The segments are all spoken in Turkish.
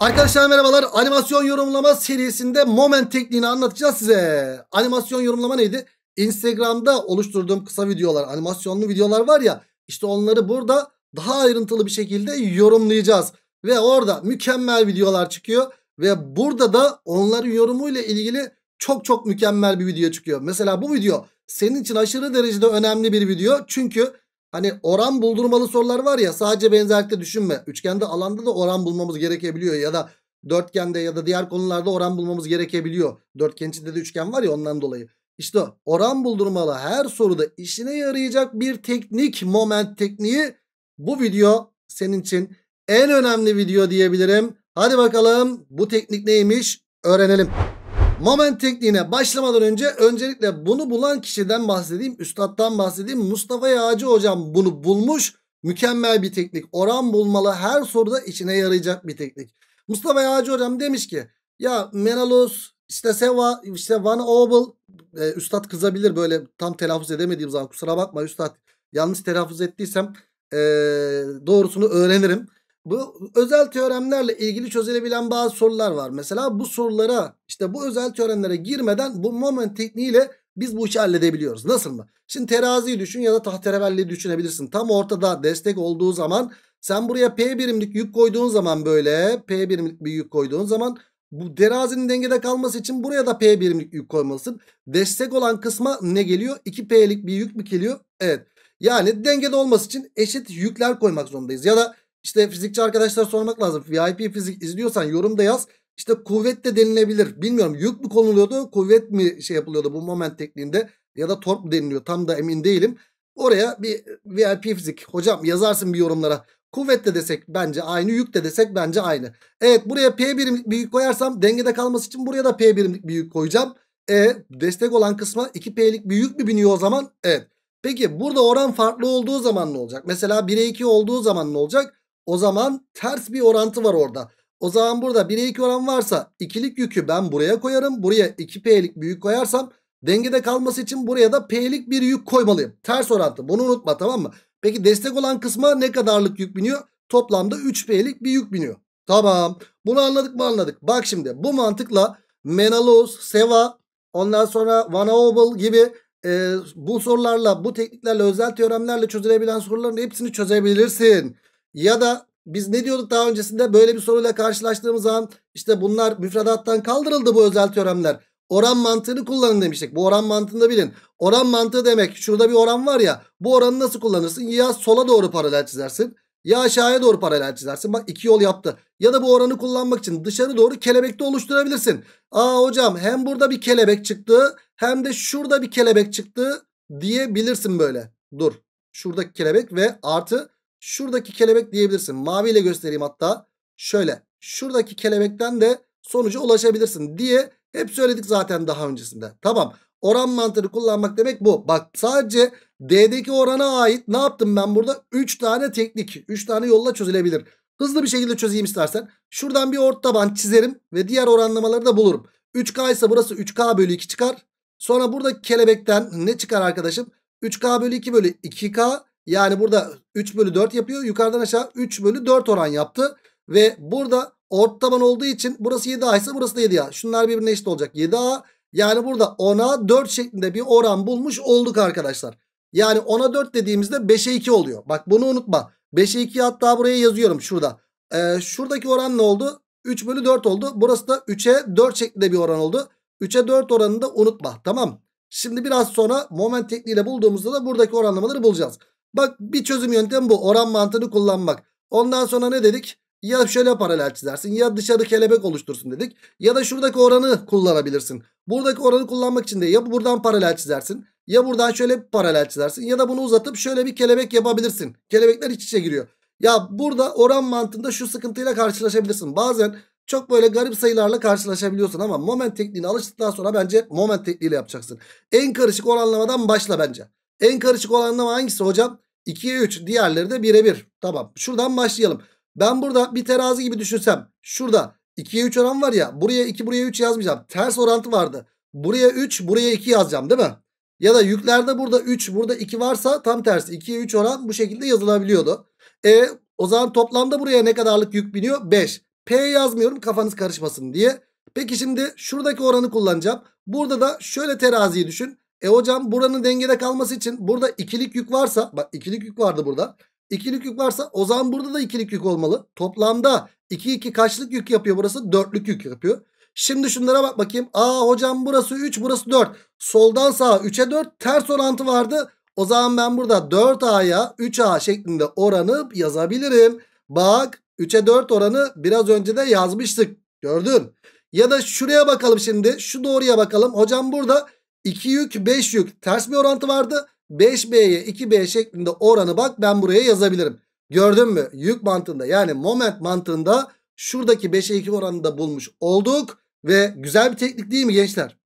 Arkadaşlar merhabalar. Animasyon yorumlama serisinde moment tekniğini anlatacağız size. Animasyon yorumlama neydi? Instagram'da oluşturduğum kısa videolar, animasyonlu videolar var ya. İşte onları burada daha ayrıntılı bir şekilde yorumlayacağız. Ve orada mükemmel videolar çıkıyor. Ve burada da onların yorumuyla ilgili çok çok mükemmel bir video çıkıyor. Mesela bu video senin için aşırı derecede önemli bir video. Çünkü Hani oran buldurmalı sorular var ya sadece benzerlikte düşünme. Üçgende alanda da oran bulmamız gerekebiliyor ya da dörtgende ya da diğer konularda oran bulmamız gerekebiliyor. Dörtgen içinde de üçgen var ya ondan dolayı. İşte oran buldurmalı her soruda işine yarayacak bir teknik moment tekniği bu video senin için en önemli video diyebilirim. Hadi bakalım bu teknik neymiş öğrenelim. Moment tekniğine başlamadan önce öncelikle bunu bulan kişiden bahsedeyim. Üstattan bahsedeyim. Mustafa Yağcı hocam bunu bulmuş. Mükemmel bir teknik. Oran bulmalı her soruda içine yarayacak bir teknik. Mustafa Yağcı hocam demiş ki ya Menalos işte Seva işte Van Obel e, Üstad kızabilir böyle tam telaffuz edemediğim zaman kusura bakma Üstad yanlış telaffuz ettiysem e, doğrusunu öğrenirim. Bu özel teoremlerle ilgili çözülebilen bazı sorular var. Mesela bu sorulara işte bu özel teoremlere girmeden bu moment tekniğiyle biz bu işi halledebiliyoruz. Nasıl mı? Şimdi teraziyi düşün ya da tahterevalliyi düşünebilirsin. Tam ortada destek olduğu zaman sen buraya P birimlik yük koyduğun zaman böyle P birimlik bir yük koyduğun zaman bu terazinin dengede kalması için buraya da P birimlik yük koymalısın. Destek olan kısma ne geliyor? 2P'lik bir yük mü geliyor? Evet. Yani dengede olması için eşit yükler koymak zorundayız. Ya da işte fizikçi arkadaşlar sormak lazım. VIP fizik izliyorsan yorumda yaz. İşte kuvvet de denilebilir. Bilmiyorum yük mü konuluyordu kuvvet mi şey yapılıyordu bu moment tekniğinde ya da torp mu deniliyor tam da emin değilim. Oraya bir VIP fizik hocam yazarsın bir yorumlara. Kuvvet de desek bence aynı yük de desek bence aynı. Evet buraya P birimlik bir yük koyarsam dengede kalması için buraya da P birimlik bir yük koyacağım. E destek olan kısma 2P'lik bir yük mü biniyor o zaman? Evet. Peki burada oran farklı olduğu zaman ne olacak? Mesela 1'e 2 olduğu zaman ne olacak? O zaman ters bir orantı var orada. O zaman burada 1'e 2 oran varsa ikilik yükü ben buraya koyarım. Buraya 2P'lik bir yük koyarsam dengede kalması için buraya da P'lik bir yük koymalıyım. Ters orantı bunu unutma tamam mı? Peki destek olan kısma ne kadarlık yük biniyor? Toplamda 3P'lik bir yük biniyor. Tamam bunu anladık mı anladık. Bak şimdi bu mantıkla Menalos, Seva ondan sonra Van Obel gibi e, bu sorularla bu tekniklerle özel teoremlerle çözülebilen soruların hepsini çözebilirsin. Ya da biz ne diyorduk daha öncesinde böyle bir soruyla karşılaştığımız zaman işte bunlar müfredattan kaldırıldı bu özel teoremler. Oran mantığını kullanın demiştik. Bu oran mantığını bilin. Oran mantığı demek şurada bir oran var ya bu oranı nasıl kullanırsın? Ya sola doğru paralel çizersin ya aşağıya doğru paralel çizersin. Bak iki yol yaptı. Ya da bu oranı kullanmak için dışarı doğru kelebekte oluşturabilirsin. Aa hocam hem burada bir kelebek çıktı hem de şurada bir kelebek çıktı diyebilirsin böyle. Dur şuradaki kelebek ve artı şuradaki kelebek diyebilirsin. Maviyle göstereyim hatta. Şöyle şuradaki kelebekten de sonuca ulaşabilirsin diye hep söyledik zaten daha öncesinde. Tamam oran mantığını kullanmak demek bu. Bak sadece D'deki orana ait ne yaptım ben burada? 3 tane teknik 3 tane yolla çözülebilir. Hızlı bir şekilde çözeyim istersen. Şuradan bir ort taban çizerim ve diğer oranlamaları da bulurum. 3K ise burası 3K bölü 2 çıkar. Sonra burada kelebekten ne çıkar arkadaşım? 3K bölü 2 bölü 2K yani burada 3 bölü 4 yapıyor. Yukarıdan aşağı 3 bölü 4 oran yaptı. Ve burada ort taban olduğu için burası 7A ise burası da 7A. Şunlar birbirine eşit olacak. 7A yani burada 10'a 4 şeklinde bir oran bulmuş olduk arkadaşlar. Yani 10'a 4 dediğimizde 5'e 2 oluyor. Bak bunu unutma. 5'e 2'yi hatta buraya yazıyorum şurada. Ee, şuradaki oran ne oldu? 3 bölü 4 oldu. Burası da 3'e 4 şeklinde bir oran oldu. 3'e 4 oranını da unutma. Tamam. Şimdi biraz sonra moment tekniğiyle bulduğumuzda da buradaki oranlamaları bulacağız. Bak bir çözüm yöntemi bu. Oran mantığını kullanmak. Ondan sonra ne dedik? Ya şöyle paralel çizersin ya dışarı kelebek oluştursun dedik. Ya da şuradaki oranı kullanabilirsin. Buradaki oranı kullanmak için de ya buradan paralel çizersin. Ya buradan şöyle bir paralel çizersin. Ya da bunu uzatıp şöyle bir kelebek yapabilirsin. Kelebekler iç içe giriyor. Ya burada oran mantığında şu sıkıntıyla karşılaşabilirsin. Bazen çok böyle garip sayılarla karşılaşabiliyorsun ama moment tekniğine alıştıktan sonra bence moment tekniğiyle yapacaksın. En karışık oranlamadan başla bence. En karışık olan da hangisi hocam? 2'ye 3 diğerleri de 1'e 1. Tamam şuradan başlayalım. Ben burada bir terazi gibi düşünsem şurada 2'ye 3 oran var ya buraya 2 buraya 3 yazmayacağım. Ters orantı vardı. Buraya 3 buraya 2 yazacağım değil mi? Ya da yüklerde burada 3 burada 2 varsa tam tersi 2'ye 3 oran bu şekilde yazılabiliyordu. E o zaman toplamda buraya ne kadarlık yük biniyor? 5. P yazmıyorum kafanız karışmasın diye. Peki şimdi şuradaki oranı kullanacağım. Burada da şöyle teraziyi düşün. E hocam buranın dengede kalması için burada ikilik yük varsa bak ikilik yük vardı burada. İkilik yük varsa o zaman burada da ikilik yük olmalı. Toplamda 2 2 kaçlık yük yapıyor burası? Dörtlük yük yapıyor. Şimdi şunlara bak bakayım. Aa hocam burası 3 burası 4. Soldan sağa 3'e 4 ters orantı vardı. O zaman ben burada 4A'ya 3A şeklinde oranıp yazabilirim. Bak 3'e 4 oranı biraz önce de yazmıştık. Gördün. Ya da şuraya bakalım şimdi. Şu doğruya bakalım. Hocam burada 2 yük 5 yük ters bir orantı vardı. 5B'ye 2B şeklinde oranı bak ben buraya yazabilirim. Gördün mü? Yük mantığında yani moment mantığında şuradaki 5'e 2 oranını da bulmuş olduk. Ve güzel bir teknik değil mi gençler?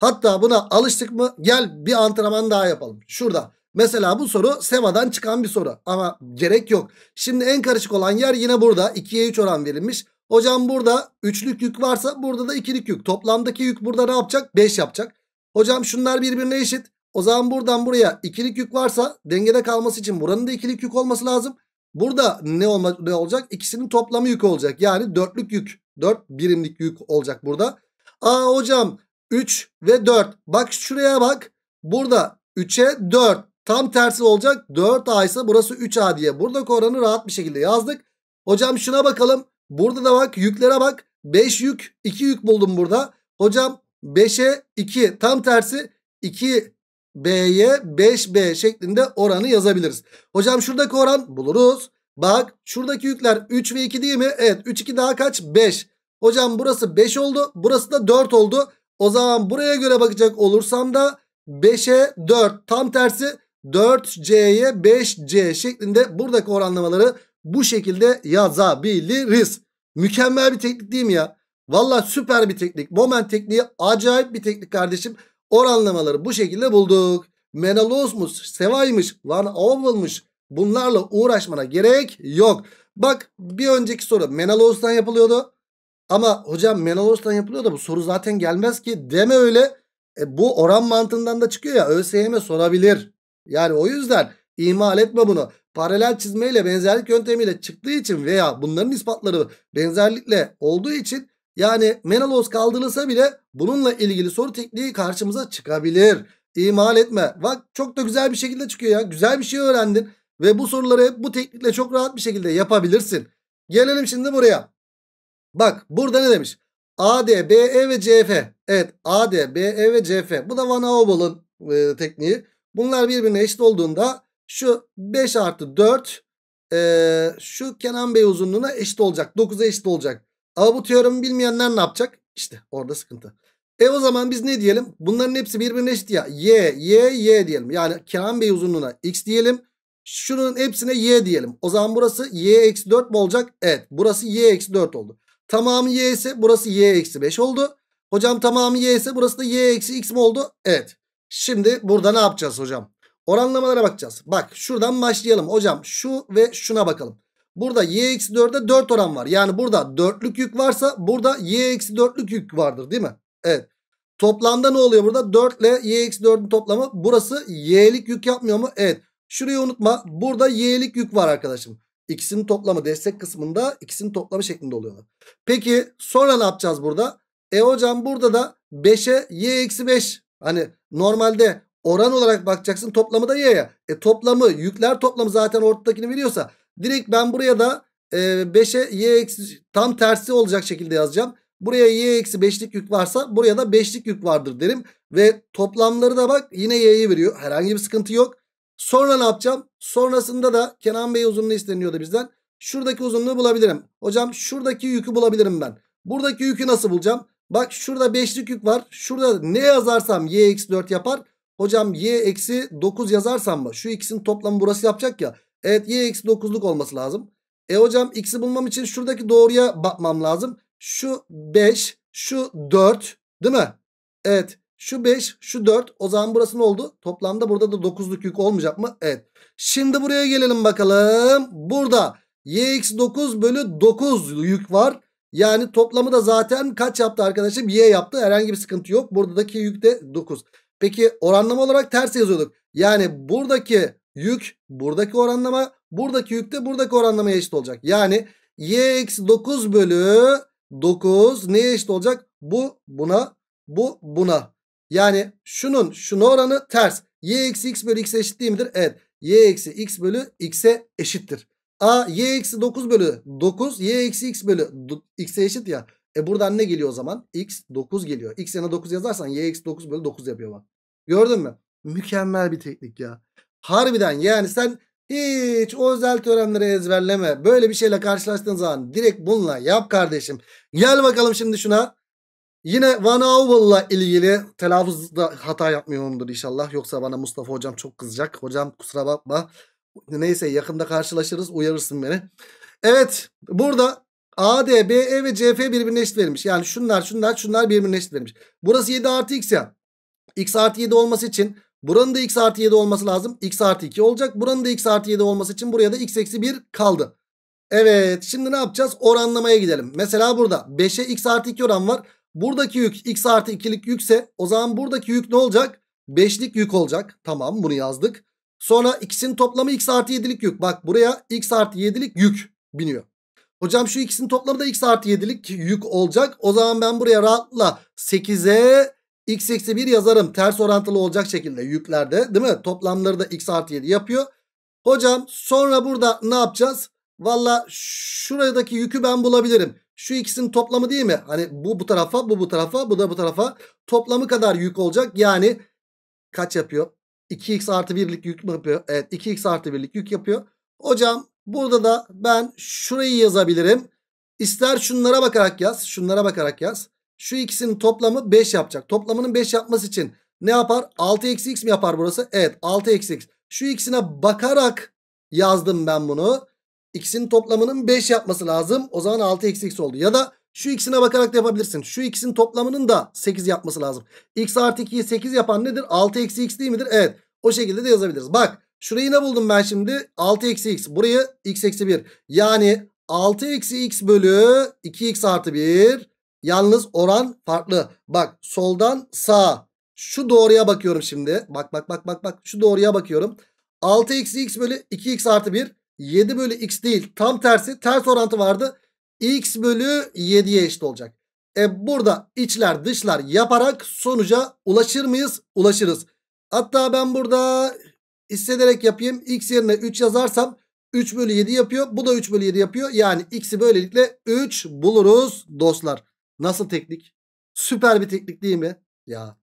Hatta buna alıştık mı gel bir antrenman daha yapalım. Şurada. Mesela bu soru semadan çıkan bir soru ama gerek yok. Şimdi en karışık olan yer yine burada 2'ye 3 oran verilmiş. Hocam burada üçlük yük varsa burada da ikilik yük. Toplamdaki yük burada ne yapacak? 5 yapacak. Hocam şunlar birbirine eşit. O zaman buradan buraya ikilik yük varsa dengede kalması için buranın da ikilik yük olması lazım. Burada ne, olma, ne olacak? İkisinin toplamı yük olacak. Yani dörtlük yük. Dört birimlik yük olacak burada. Aa hocam 3 ve 4. Bak şuraya bak. Burada 3'e 4. Tam tersi olacak. 4A ise burası 3A diye. Burada oranı rahat bir şekilde yazdık. Hocam şuna bakalım. Burada da bak yüklere bak. 5 yük 2 yük buldum burada. Hocam 5'e 2 tam tersi 2 B'ye 5B şeklinde oranı yazabiliriz. Hocam şuradaki oran buluruz. Bak şuradaki yükler 3 ve 2 değil mi? Evet 3 2 daha kaç? 5. Hocam burası 5 oldu. Burası da 4 oldu. O zaman buraya göre bakacak olursam da 5'e 4 tam tersi 4C'ye 5C şeklinde buradaki oranlamaları bu şekilde yazabiliriz. Mükemmel bir teknik değil mi ya? Valla süper bir teknik. Moment tekniği acayip bir teknik kardeşim. Oranlamaları bu şekilde bulduk. Menalozmuş, Sevay'mış, Van Oval'mış. Bunlarla uğraşmana gerek yok. Bak bir önceki soru Menaloz'dan yapılıyordu. Ama hocam Menaloz'dan yapılıyor bu soru zaten gelmez ki deme öyle. E, bu oran mantığından da çıkıyor ya ÖSYM sorabilir. Yani o yüzden ihmal etme bunu. Paralel çizmeyle benzerlik yöntemiyle çıktığı için veya bunların ispatları benzerlikle olduğu için yani Menelaus kaldırılsa bile bununla ilgili soru tekniği karşımıza çıkabilir. İmal etme. Bak çok da güzel bir şekilde çıkıyor ya. Güzel bir şey öğrendin. Ve bu soruları hep bu teknikle çok rahat bir şekilde yapabilirsin. Gelelim şimdi buraya. Bak burada ne demiş? AD, BE ve CF. Evet AD, BE ve CF. Bu da Van Aobal'ın e, tekniği. Bunlar birbirine eşit olduğunda şu 5 artı 4 e, şu Kenan Bey uzunluğuna eşit olacak. 9'a eşit olacak. Ama bu teoremi bilmeyenler ne yapacak? İşte orada sıkıntı. E o zaman biz ne diyelim? Bunların hepsi birbirine eşit ya. Y, Y, Y diyelim. Yani Kenan Bey uzunluğuna X diyelim. Şunun hepsine Y diyelim. O zaman burası Y eksi 4 mi olacak? Evet. Burası Y eksi 4 oldu. Tamamı Y ise burası Y eksi 5 oldu. Hocam tamamı Y ise burası da Y eksi X mi oldu? Evet. Şimdi burada ne yapacağız hocam? Oranlamalara bakacağız. Bak şuradan başlayalım. Hocam şu ve şuna bakalım. Burada y eksi 4'e 4 oran var. Yani burada 4'lük yük varsa burada y eksi 4'lük yük vardır değil mi? Evet. Toplamda ne oluyor burada? 4 ile y eksi 4'ün toplamı. Burası y'lik yük yapmıyor mu? Evet. Şurayı unutma. Burada y'lik yük var arkadaşım. İkisinin toplamı destek kısmında ikisinin toplamı şeklinde oluyorlar. Peki sonra ne yapacağız burada? E hocam burada da 5'e y eksi 5. Hani normalde oran olarak bakacaksın toplamı da y'ye. E toplamı yükler toplamı zaten ortadakini veriyorsa Direkt ben buraya da e, y eksi tam tersi olacak şekilde yazacağım. Buraya y eksi 5'lik yük varsa buraya da 5'lik yük vardır derim. Ve toplamları da bak yine y'yi veriyor. Herhangi bir sıkıntı yok. Sonra ne yapacağım? Sonrasında da Kenan Bey uzunluğu isteniyordu bizden. Şuradaki uzunluğu bulabilirim. Hocam şuradaki yükü bulabilirim ben. Buradaki yükü nasıl bulacağım? Bak şurada 5'lik yük var. Şurada ne yazarsam y eksi 4 yapar. Hocam y eksi 9 yazarsam mı? Şu ikisinin toplamı burası yapacak ya. Evet y eksi 9'luk olması lazım. E hocam x'i bulmam için şuradaki doğruya bakmam lazım. Şu 5, şu 4 değil mi? Evet. Şu 5, şu 4. O zaman burası ne oldu? Toplamda burada da 9'luk yük olmayacak mı? Evet. Şimdi buraya gelelim bakalım. Burada yx 9 bölü 9 yük var. Yani toplamı da zaten kaç yaptı arkadaşım? Y yaptı. Herhangi bir sıkıntı yok. Buradaki yük de 9. Peki oranlama olarak ters yazıyorduk. Yani buradaki Yük buradaki oranlama buradaki yük de buradaki oranlamaya eşit olacak. Yani y eksi 9 bölü 9 neye eşit olacak? Bu buna bu buna. Yani şunun şuna oranı ters. y eksi x bölü x eşitliği midir? Evet. y eksi x bölü x'e eşittir. A y eksi 9 bölü 9 y eksi x bölü x'e eşit ya. E buradan ne geliyor o zaman? x 9 geliyor. x yerine 9 yazarsan y eksi 9 bölü 9 yapıyor bak. Gördün mü? Mükemmel bir teknik ya. Harbiden yani sen hiç o özel teoremleri ezberleme. Böyle bir şeyle karşılaştığın zaman direkt bununla yap kardeşim. Gel bakalım şimdi şuna. Yine Van Auvel'la ilgili telaffuzda hata yapmıyorumdur inşallah. Yoksa bana Mustafa hocam çok kızacak. Hocam kusura bakma. Neyse yakında karşılaşırız uyarırsın beni. Evet burada A, D, e ve C, birbirine eşit verilmiş. Yani şunlar şunlar şunlar birbirine eşit verilmiş. Burası 7 artı x ya. x artı 7 olması için Buranın da x artı 7 olması lazım. x artı 2 olacak. Buranın da x artı 7 olması için buraya da x eksi 1 kaldı. Evet şimdi ne yapacağız? Oranlamaya gidelim. Mesela burada 5'e x artı 2 oran var. Buradaki yük x artı 2'lik yükse o zaman buradaki yük ne olacak? 5'lik yük olacak. Tamam bunu yazdık. Sonra ikisinin toplamı x artı 7'lik yük. Bak buraya x artı 7'lik yük biniyor. Hocam şu ikisinin toplamı da x artı 7'lik yük olacak. O zaman ben buraya rahatla 8'e x eksi 1 yazarım ters orantılı olacak şekilde yüklerde değil mi? Toplamları da x artı 7 yapıyor. Hocam sonra burada ne yapacağız? Valla şuradaki yükü ben bulabilirim. Şu ikisinin toplamı değil mi? Hani bu bu tarafa, bu bu tarafa, bu da bu tarafa. Toplamı kadar yük olacak. Yani kaç yapıyor? 2x artı 1'lik yük mü yapıyor? Evet 2x artı 1'lik yük yapıyor. Hocam burada da ben şurayı yazabilirim. İster şunlara bakarak yaz. Şunlara bakarak yaz. Şu ikisinin toplamı 5 yapacak. Toplamının 5 yapması için ne yapar? 6 eksi x mi yapar burası? Evet 6 eksi x. Şu ikisine bakarak yazdım ben bunu. İkisinin toplamının 5 yapması lazım. O zaman 6 eksi x oldu. Ya da şu ikisine bakarak da yapabilirsin. Şu ikisinin toplamının da 8 yapması lazım. x artı 2'yi 8 yapan nedir? 6 eksi x değil midir? Evet. O şekilde de yazabiliriz. Bak şurayı ne buldum ben şimdi? 6 eksi x. Burayı x eksi 1. Yani 6 eksi x bölü 2x artı 1 Yalnız oran farklı. Bak soldan sağa. Şu doğruya bakıyorum şimdi. Bak bak bak bak bak. Şu doğruya bakıyorum. 6 x x bölü 2x artı 1. 7 bölü x değil. Tam tersi. Ters orantı vardı. x bölü 7'ye eşit olacak. E burada içler dışlar yaparak sonuca ulaşır mıyız? Ulaşırız. Hatta ben burada hissederek yapayım. X yerine 3 yazarsam 3 bölü 7 yapıyor. Bu da 3 bölü 7 yapıyor. Yani x'i böylelikle 3 buluruz dostlar. Nasıl teknik? Süper bir teknik değil mi? Ya.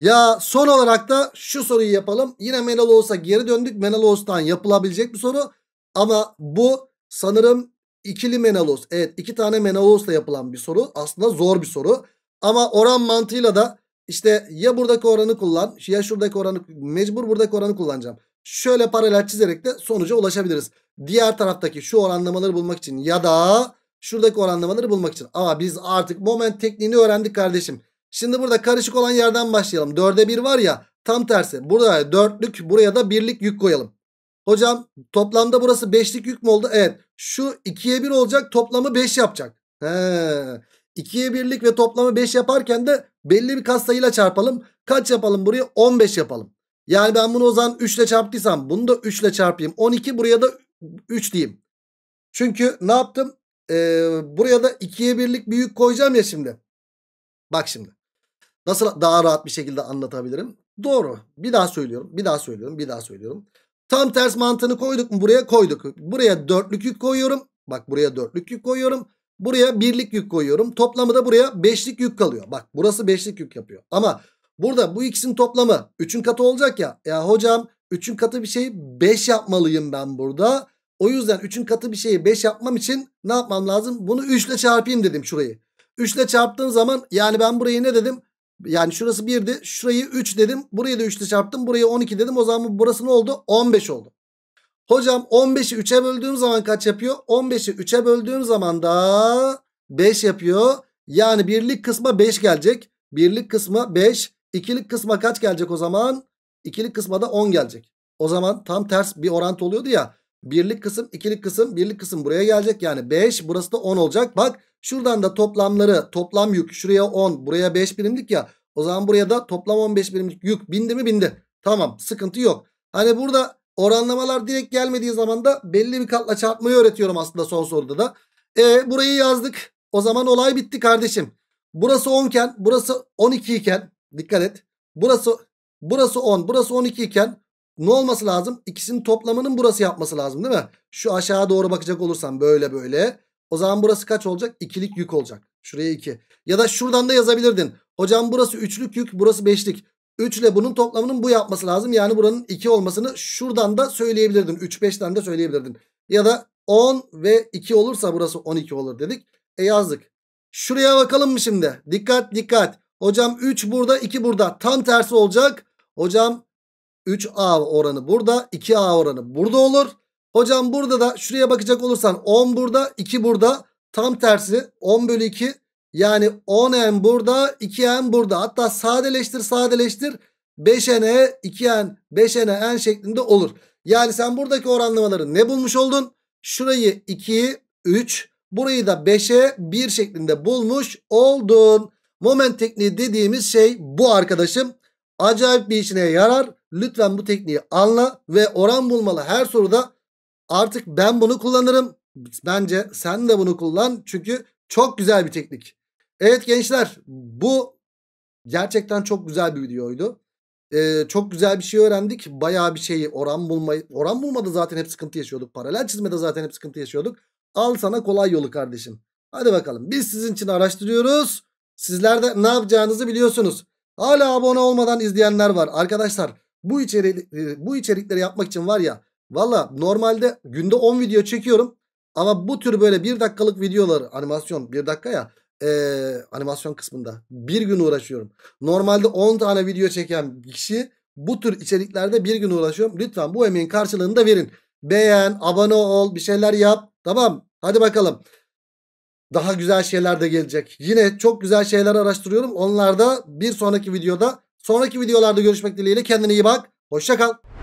Ya son olarak da şu soruyu yapalım. Yine Menelaus'a geri döndük. Menelaus'tan yapılabilecek bir soru. Ama bu sanırım ikili Menelaus. Evet iki tane Menelaus'la yapılan bir soru. Aslında zor bir soru. Ama oran mantığıyla da işte ya buradaki oranı kullan ya şuradaki oranı mecbur buradaki oranı kullanacağım. Şöyle paralel çizerek de sonuca ulaşabiliriz. Diğer taraftaki şu oranlamaları bulmak için ya da Şuradaki oranlamaları bulmak için. Aa biz artık moment tekniğini öğrendik kardeşim. Şimdi burada karışık olan yerden başlayalım. 4'e 1 var ya tam tersi. Burada 4'lük buraya da 1'lik yük koyalım. Hocam toplamda burası 5'lik yük mü oldu? Evet. Şu 2'ye 1 olacak toplamı 5 yapacak. He. 2'ye 1'lik ve toplamı 5 yaparken de belli bir katsayıyla çarpalım. Kaç yapalım buraya? 15 yapalım. Yani ben bunu o zaman 3 ile çarptıysam bunu da 3 ile çarpayım. 12 buraya da 3 diyeyim. Çünkü ne yaptım? e, buraya da 2'ye birlik bir yük koyacağım ya şimdi. Bak şimdi. Nasıl daha rahat bir şekilde anlatabilirim? Doğru. Bir daha söylüyorum. Bir daha söylüyorum. Bir daha söylüyorum. Tam ters mantığını koyduk mu? Buraya koyduk. Buraya dörtlük yük koyuyorum. Bak buraya dörtlük yük koyuyorum. Buraya birlik yük koyuyorum. Toplamı da buraya beşlik yük kalıyor. Bak burası beşlik yük yapıyor. Ama burada bu ikisinin toplamı üçün katı olacak ya. Ya hocam üçün katı bir şey beş yapmalıyım ben burada. O yüzden 3'ün katı bir şeyi 5 yapmam için ne yapmam lazım? Bunu 3 ile çarpayım dedim şurayı. 3 ile çarptığım zaman yani ben burayı ne dedim? Yani şurası 1'di. Şurayı 3 dedim. Burayı da 3 ile çarptım. Burayı 12 dedim. O zaman burası ne oldu? 15 oldu. Hocam 15'i 3'e böldüğüm zaman kaç yapıyor? 15'i 3'e böldüğüm zaman da 5 yapıyor. Yani birlik kısma 5 gelecek. Birlik kısma 5. İkilik kısma kaç gelecek o zaman? İkilik kısma da 10 gelecek. O zaman tam ters bir orantı oluyordu ya. Birlik kısım ikilik kısım birlik kısım buraya gelecek. Yani 5 burası da 10 olacak. Bak şuradan da toplamları toplam yük şuraya 10 buraya 5 birimlik ya. O zaman buraya da toplam 15 birimlik yük bindi mi bindi. Tamam sıkıntı yok. Hani burada oranlamalar direkt gelmediği zaman da belli bir katla çarpmayı öğretiyorum aslında son soruda da. E burayı yazdık. O zaman olay bitti kardeşim. Burası 10 iken burası 12 iken dikkat et. Burası burası 10 burası 12 iken ne olması lazım? İkisinin toplamının burası yapması lazım değil mi? Şu aşağı doğru bakacak olursam böyle böyle. O zaman burası kaç olacak? İkilik yük olacak. Şuraya 2. Ya da şuradan da yazabilirdin. Hocam burası üçlük yük burası beşlik. 3 ile bunun toplamının bu yapması lazım. Yani buranın 2 olmasını şuradan da söyleyebilirdin. 3-5'ten de söyleyebilirdin. Ya da 10 ve 2 olursa burası 12 olur dedik. E yazdık. Şuraya bakalım mı şimdi? Dikkat dikkat. Hocam 3 burada 2 burada. Tam tersi olacak. Hocam 3A oranı burada 2A oranı burada olur. Hocam burada da şuraya bakacak olursan 10 burada 2 burada tam tersi 10 bölü 2 yani 10n burada 2n burada hatta sadeleştir sadeleştir 5n'e 2n 5n'e n şeklinde olur. Yani sen buradaki oranlamaları ne bulmuş oldun? Şurayı 2 3 burayı da 5'e 1 şeklinde bulmuş oldun. Moment tekniği dediğimiz şey bu arkadaşım. Acayip bir işine yarar. Lütfen bu tekniği anla ve oran bulmalı her soruda artık ben bunu kullanırım. Bence sen de bunu kullan çünkü çok güzel bir teknik. Evet gençler bu gerçekten çok güzel bir videoydu. Ee, çok güzel bir şey öğrendik. Bayağı bir şeyi oran bulmayı oran bulmada zaten hep sıkıntı yaşıyorduk. Paralel çizmede zaten hep sıkıntı yaşıyorduk. Al sana kolay yolu kardeşim. Hadi bakalım biz sizin için araştırıyoruz. Sizler de ne yapacağınızı biliyorsunuz. Hala abone olmadan izleyenler var. Arkadaşlar bu içeri e, bu içerikleri yapmak için var ya valla normalde günde 10 video çekiyorum. Ama bu tür böyle 1 dakikalık videoları animasyon 1 dakika ya ee, animasyon kısmında bir gün uğraşıyorum. Normalde 10 tane video çeken kişi bu tür içeriklerde bir gün uğraşıyorum. Lütfen bu emeğin karşılığını da verin. Beğen, abone ol, bir şeyler yap. Tamam. Hadi bakalım. Daha güzel şeyler de gelecek. Yine çok güzel şeyler araştırıyorum. Onlar da bir sonraki videoda, sonraki videolarda görüşmek dileğiyle. Kendine iyi bak. Hoşça kal.